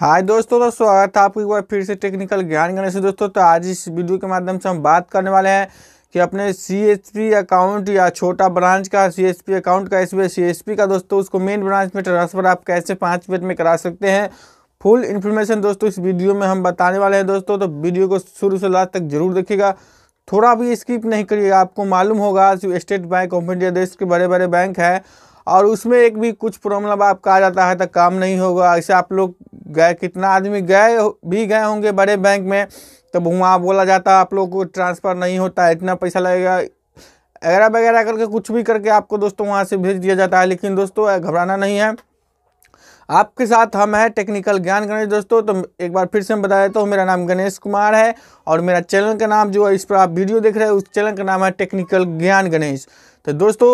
हाय दोस्तों तो स्वागत है आपको एक बार फिर से टेक्निकल ज्ञान से दोस्तों तो आज इस वीडियो के माध्यम से हम बात करने वाले हैं कि अपने सी अकाउंट या छोटा ब्रांच का सी अकाउंट का एस बी का दोस्तों उसको मेन ब्रांच में ट्रांसफ़र आप कैसे पाँच मिनट में करा सकते हैं फुल इन्फॉर्मेशन दोस्तों इस वीडियो में हम बताने वाले हैं दोस्तों तो वीडियो को शुरू से लास्ट तक जरूर देखिएगा थोड़ा भी स्किप नहीं करिएगा आपको मालूम होगा स्टेट बैंक ऑफ इंडिया देश के बड़े बड़े बैंक हैं और उसमें एक भी कुछ प्रॉब्लम आपका आ जाता है तो काम नहीं होगा ऐसे आप लोग गए कितना आदमी गए भी गए होंगे बड़े बैंक में तब वहाँ बोला जाता है आप लोग को ट्रांसफ़र नहीं होता है इतना पैसा लगेगा वगैरह वगैरह करके कुछ भी करके आपको दोस्तों वहाँ से भेज दिया जाता है लेकिन दोस्तों घबराना नहीं है आपके साथ हम हैं टेक्निकल ज्ञान गणेश दोस्तों तो एक बार फिर से हम बता देता हूँ मेरा नाम गणेश कुमार है और मेरा चैनल का नाम जो है इस पर आप वीडियो देख रहे हैं उस चैनल का नाम है टेक्निकल ज्ञान गणेश तो दोस्तों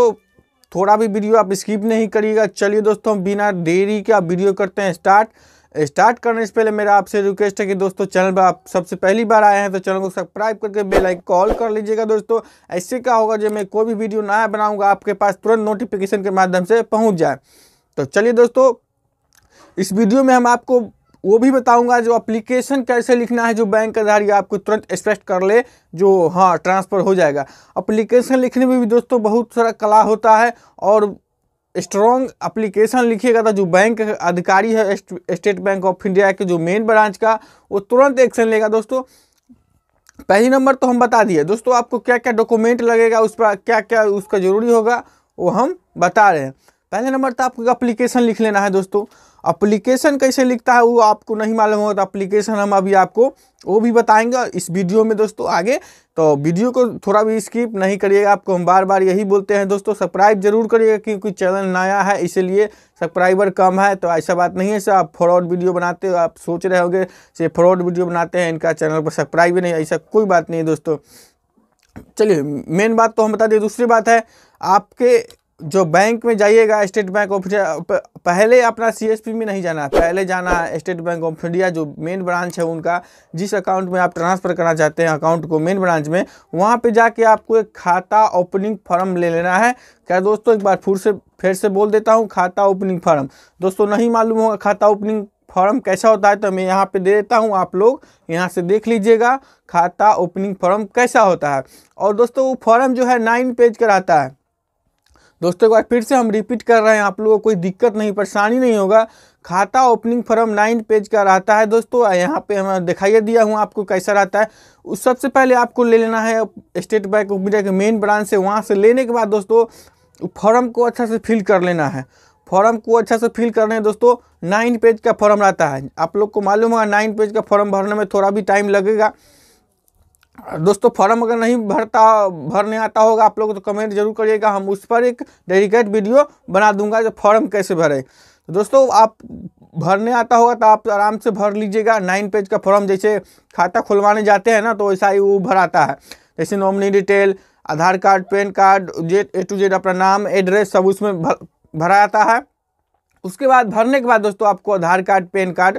थोड़ा भी वीडियो आप स्किप नहीं करिएगा चलिए दोस्तों बिना देरी के आप वीडियो करते हैं स्टार्ट स्टार्ट करने से पहले मेरा आपसे रिक्वेस्ट है कि दोस्तों चैनल पर आप सबसे पहली बार आए हैं तो चैनल को सब्सक्राइब करके बेल आइकन कॉल कर लीजिएगा दोस्तों ऐसे क्या होगा जब मैं कोई भी वीडियो नया बनाऊंगा आपके पास तुरंत नोटिफिकेशन के माध्यम से पहुंच जाए तो चलिए दोस्तों इस वीडियो में हम आपको वो भी बताऊंगा जो अप्लीकेशन कैसे लिखना है जो बैंक आधार या आपको तुरंत एक्सपेक्ट कर ले जो हाँ ट्रांसफ़र हो जाएगा अप्लीकेशन लिखने में भी दोस्तों बहुत सारा कला होता है और स्ट्रॉन्ग अप्लीकेशन लिखिएगा तो जो बैंक अधिकारी है स्टेट बैंक ऑफ इंडिया के जो मेन ब्रांच का वो तुरंत एक्शन लेगा दोस्तों पहली नंबर तो हम बता दिए दोस्तों आपको क्या क्या डॉक्यूमेंट लगेगा उस पर क्या क्या उसका ज़रूरी होगा वो हम बता रहे हैं पहले नंबर तो आपको अप्लीकेशन लिख लेना है दोस्तों अप्लीकेशन कैसे लिखता है वो आपको नहीं मालूम होगा तो अप्लीकेशन हम अभी आपको वो भी बताएंगे इस वीडियो में दोस्तों आगे तो वीडियो को थोड़ा भी स्किप नहीं करिएगा आपको हम बार बार यही बोलते हैं दोस्तों सब्सक्राइब जरूर करिएगा क्योंकि चैनल नया है इसीलिए सब्सक्राइबर कम है तो ऐसा बात नहीं है सर आप फ्रॉड वीडियो बनाते हो आप सोच रहे होंगे से फ्रॉड वीडियो बनाते हैं इनका चैनल पर सब्सक्राइब नहीं ऐसा कोई बात नहीं है दोस्तों चलिए मेन बात तो हम बता दें दूसरी बात है आपके जो बैंक में जाइएगा स्टेट बैंक ऑफ इंडिया पहले अपना सीएसपी में नहीं जाना पहले जाना स्टेट बैंक ऑफ इंडिया जो मेन ब्रांच है उनका जिस अकाउंट में आप ट्रांसफ़र करना चाहते हैं अकाउंट को मेन ब्रांच में वहाँ पे जाके आपको एक खाता ओपनिंग फॉर्म ले लेना है क्या दोस्तों एक बार फिर से फिर से बोल देता हूँ खाता ओपनिंग फॉर्म दोस्तों नहीं मालूम होगा खाता ओपनिंग फॉर्म कैसा होता है तो मैं यहाँ पे दे देता हूँ आप लोग यहाँ से देख लीजिएगा खाता ओपनिंग फॉर्म कैसा होता है और दोस्तों वो फॉर्म जो है नाइन पेज का रहता है दोस्तों एक बार फिर से हम रिपीट कर रहे हैं आप लोगों को कोई दिक्कत नहीं परेशानी नहीं होगा खाता ओपनिंग फॉर्म नाइन पेज का रहता है दोस्तों यहाँ पे हमें दिखाइए दिया हूँ आपको कैसा रहता है उस सबसे पहले आपको ले लेना है स्टेट बैंक ऑफ इंडिया के मेन ब्रांच से वहाँ से लेने के बाद दोस्तों फॉर्म को अच्छा से फिल कर लेना है फॉर्म को अच्छा से फिल करने दोस्तों नाइन पेज का फॉर्म रहता है आप लोग को मालूम होगा नाइन पेज का फॉर्म भरने में थोड़ा भी टाइम लगेगा दोस्तों फॉर्म अगर नहीं भरता भरने आता होगा आप लोग तो कमेंट जरूर करिएगा हम उस पर एक डेडिकेट वीडियो बना दूंगा जो फॉर्म कैसे भरें तो दोस्तों आप भरने आता होगा तो आप आराम से भर लीजिएगा नाइन पेज का फॉर्म जैसे खाता खुलवाने जाते हैं ना तो वैसा ही वो भराता है जैसे nominee detail Aadhaar card pan card J A to Z अपना नाम एड्रेस सब उसमें भर भरा जाता है उसके बाद भरने के बाद दोस्तों आपको Aadhaar card pan card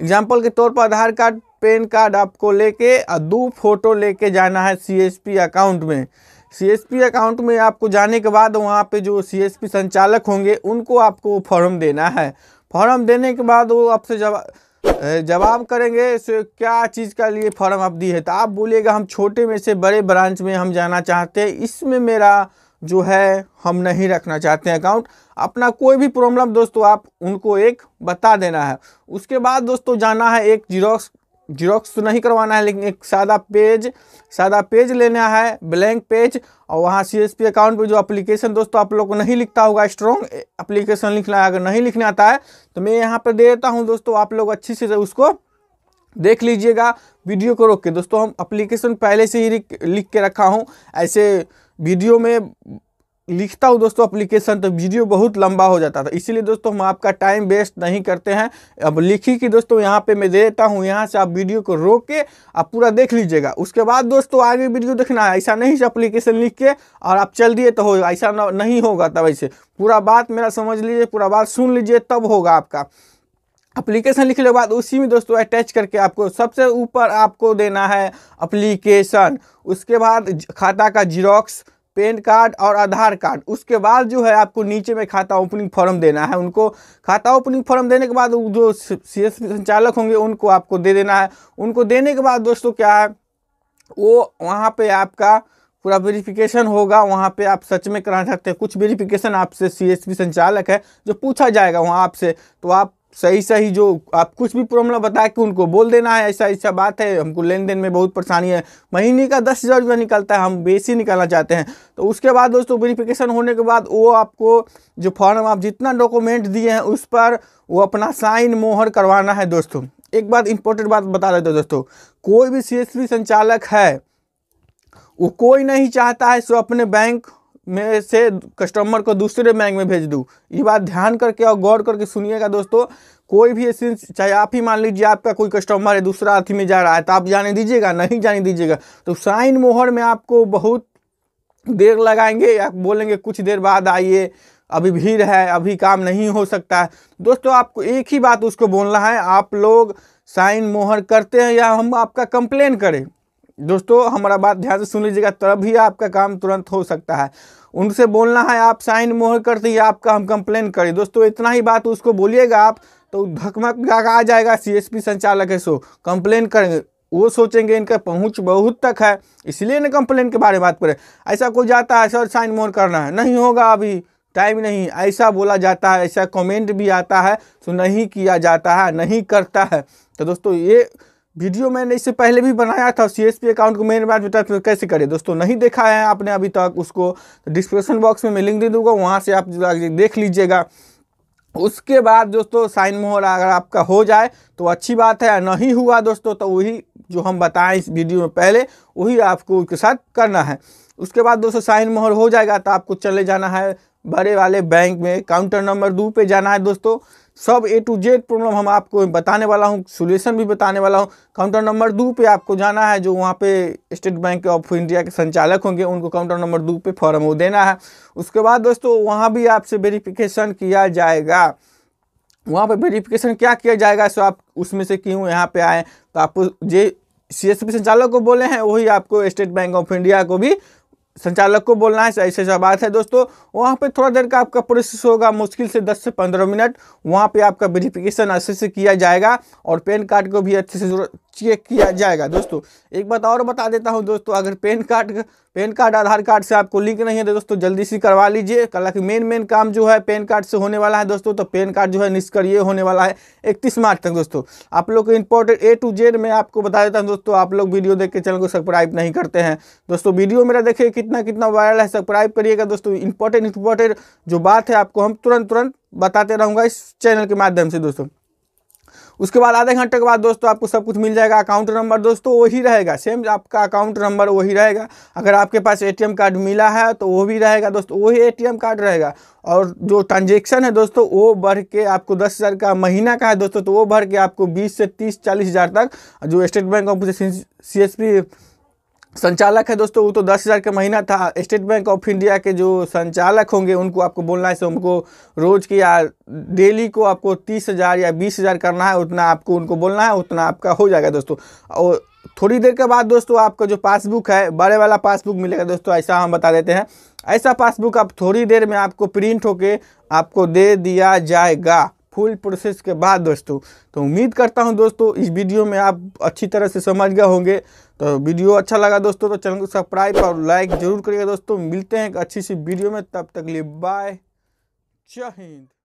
example के तौर पर आधार कार्ड पेन कार्ड आपको लेके और दो फोटो लेके जाना है सीएसपी अकाउंट में सीएसपी अकाउंट में आपको जाने के बाद वहाँ पे जो सीएसपी संचालक होंगे उनको आपको फॉर्म देना है फॉर्म देने के बाद वो आपसे जवाब जवाब करेंगे सो क्या चीज़ का लिए फॉर्म आप दी है तो आप बोलिएगा हम छोटे में से बड़े ब्रांच में हम जाना चाहते हैं इसमें मेरा जो है हम नहीं रखना चाहते हैं अकाउंट अपना कोई भी प्रॉब्लम दोस्तों आप उनको एक बता देना है उसके बाद दोस्तों जाना है एक जीरोक्स जीरोक्स तो नहीं करवाना है लेकिन एक सादा पेज सादा पेज लेना है ब्लैंक पेज और वहाँ सी एस पी अकाउंट पे जो एप्लीकेशन दोस्तों आप लोग को नहीं लिखता होगा स्ट्रॉन्ग एप्लीकेशन लिखना है अगर नहीं लिखने आता है तो मैं यहाँ पर दे देता हूँ दोस्तों आप लोग अच्छी से उसको देख लीजिएगा वीडियो को रोक के दोस्तों हम अप्लीकेशन पहले से ही लिख के रखा हूँ ऐसे वीडियो में लिखता हूँ दोस्तों अप्लीकेशन तो वीडियो बहुत लंबा हो जाता था इसीलिए दोस्तों हम आपका टाइम वेस्ट नहीं करते हैं अब लिखी की दोस्तों यहाँ पे मैं देता हूँ यहाँ से आप वीडियो को रोक के आप पूरा देख लीजिएगा उसके बाद दोस्तों आगे वीडियो देखना है ऐसा नहीं अप्लीकेशन लिख के और आप चल दिए तो हो ऐसा नहीं होगा तब ऐसे पूरा बात मेरा समझ लीजिए पूरा बात सुन लीजिए तब होगा आपका अप्लीकेशन लिखने के बाद उसी में दोस्तों अटैच करके आपको सबसे ऊपर आपको देना है अप्लीकेशन उसके बाद खाता का जीरोक्स पैन कार्ड और आधार कार्ड उसके बाद जो है आपको नीचे में खाता ओपनिंग फॉर्म देना है उनको खाता ओपनिंग फॉर्म देने के बाद जो सी संचालक होंगे उनको आपको दे देना है उनको देने के बाद दोस्तों क्या है वो वहाँ पे आपका पूरा वेरिफिकेशन होगा वहाँ पे आप सच में करा सकते हैं कुछ वेरिफिकेशन आपसे सी संचालक है जो पूछा जाएगा वहाँ आपसे तो आप सही सही जो आप कुछ भी प्रॉब्लम बता के उनको बोल देना है ऐसा ऐसा बात है हमको लेन देन में बहुत परेशानी है महीने का दस हज़ार रुपया निकलता है हम बेसी निकालना चाहते हैं तो उसके बाद दोस्तों वेरिफिकेशन होने के बाद वो आपको जो फॉर्म आप जितना डॉक्यूमेंट दिए हैं उस पर वो अपना साइन मोहर करवाना है दोस्तों एक बात इंपॉर्टेंट बात बता देते दोस्तों कोई भी सी संचालक है वो कोई नहीं चाहता है सो अपने बैंक में से कस्टमर को दूसरे बैंक में भेज दूँ ये बात ध्यान करके और गौर करके सुनिएगा दोस्तों कोई भी ऐसी चाहे आप ही मान लीजिए आपका कोई कस्टमर है दूसरा हाथी में जा रहा है तो आप जाने दीजिएगा नहीं जाने दीजिएगा तो साइन मोहर में आपको बहुत देर लगाएंगे या बोलेंगे कुछ देर बाद आइए अभी भीड़ है अभी काम नहीं हो सकता है दोस्तों आपको एक ही बात उसको बोलना है आप लोग साइन मोहर करते हैं या हम आपका कंप्लेन करें दोस्तों हमारा बात ध्यान से सुन लीजिएगा तब ही आपका काम तुरंत हो सकता है उनसे बोलना है आप साइन मोहर करते ही आपका हम कंप्लेन करें दोस्तों इतना ही बात उसको बोलिएगा आप तो धकमक आ जाएगा सीएसपी संचालक है सो कंप्लेन करेंगे वो सोचेंगे इनका पहुंच बहुत तक है इसलिए ना कंप्लेन के बारे में बात करें ऐसा कोई जाता है सर साइन मोहर करना है नहीं होगा अभी टाइम नहीं ऐसा बोला जाता है ऐसा कमेंट भी आता है तो नहीं किया जाता है नहीं करता है तो दोस्तों ये वीडियो मैंने इससे पहले भी बनाया था सी एस पी अकाउंट को मेन बात बताया कैसे करें दोस्तों नहीं देखा है आपने अभी तक उसको डिस्क्रिप्शन तो बॉक्स में मैं लिंक दे दूंगा वहाँ से आप देख लीजिएगा उसके बाद दोस्तों साइन मोहर अगर आपका हो जाए तो अच्छी बात है नहीं हुआ दोस्तों तो वही जो हम बताएं इस वीडियो में पहले वही आपको उसके साथ करना है उसके बाद दोस्तों साइन मोहर हो जाएगा तो आपको चले जाना है बड़े वाले बैंक में काउंटर नंबर दो पे जाना है दोस्तों सब ए टू जेड प्रॉब्लम हम आपको बताने वाला हूँ सोल्यूशन भी बताने वाला हूँ काउंटर नंबर दो पे आपको जाना है जो वहाँ पे स्टेट बैंक ऑफ इंडिया के संचालक होंगे उनको काउंटर नंबर दो पे फॉर्म वो देना है उसके बाद दोस्तों वहाँ भी आपसे वेरिफिकेशन किया जाएगा वहाँ पर वेरीफिकेशन क्या किया जाएगा सो आप उसमें से क्यों यहाँ पर आएँ तो आपको जे सी एस पी संचालक को बोले हैं वही आपको स्टेट बैंक ऑफ इंडिया को भी संचालक को बोलना है ऐसे ऐसा बात है दोस्तों वहाँ पे थोड़ा देर का आपका प्रोसेस होगा मुश्किल से 10 से 15 मिनट वहाँ पे आपका वेरिफिकेशन अच्छे से किया जाएगा और पैन कार्ड को भी अच्छे से चेक किया जाएगा दोस्तों एक बात और बता देता हूँ दोस्तों अगर pan card pan card Aadhaar card से आपको लिंक नहीं है तो दोस्तों जल्दी से करवा लीजिए हालांकि मेन मेन काम जो है पेन कार्ड से होने वाला है दोस्तों तो पेन कार्ड जो है निष्क्रिय होने वाला है इकतीस मार्च तक दोस्तों आप लोग को इंपॉर्टेंट ए टू जेड मैं आपको बता देता हूँ दोस्तों आप लोग वीडियो देख के चैनल को सब्सक्राइब नहीं करते हैं दोस्तों वीडियो मेरा देखिए कितना कितना वायरल है सब्सक्राइब करिएगा दोस्तों इंपॉर्टेंट इंपॉर्टेंट जो बात है आपको हम तुरंत तुरंत बताते रहूँगा इस चैनल के माध्यम से दोस्तों उसके बाद आधे घंटे के बाद दोस्तों आपको सब कुछ मिल जाएगा अकाउंट नंबर दोस्तों वही रहेगा सेम आपका अकाउंट नंबर वही रहेगा अगर आपके पास एटीएम कार्ड मिला है तो वो भी रहेगा दोस्तों वही एटीएम कार्ड रहेगा और जो ट्रांजेक्शन है दोस्तों वो भर के आपको दस हज़ार का महीना का है दोस्तों तो वो भर के आपको बीस से तीस चालीस हज़ार तक जो State Bank of C S P संचालक है दोस्तों वो तो दस हज़ार का महीना था स्टेट बैंक ऑफ इंडिया के जो संचालक होंगे उनको आपको बोलना है सो उनको रोज़ की या डेली को आपको तीस हज़ार या बीस हज़ार करना है उतना आपको उनको बोलना है उतना आपका हो जाएगा दोस्तों और थोड़ी देर के बाद दोस्तों आपका जो पासबुक है बड़े वाला पासबुक मिलेगा दोस्तों ऐसा हम बता देते हैं ऐसा पासबुक आप थोड़ी देर में आपको प्रिंट होके आपको दे दिया जाएगा फुल प्रोसेस के बाद दोस्तों तो उम्मीद करता हूँ दोस्तों इस वीडियो में आप अच्छी तरह से समझ गए होंगे तो वीडियो अच्छा लगा दोस्तों तो चैनल को सब्सक्राइब और लाइक जरूर करिएगा दोस्तों मिलते हैं एक अच्छी सी वीडियो में तब तक लिए बाय जय हिंद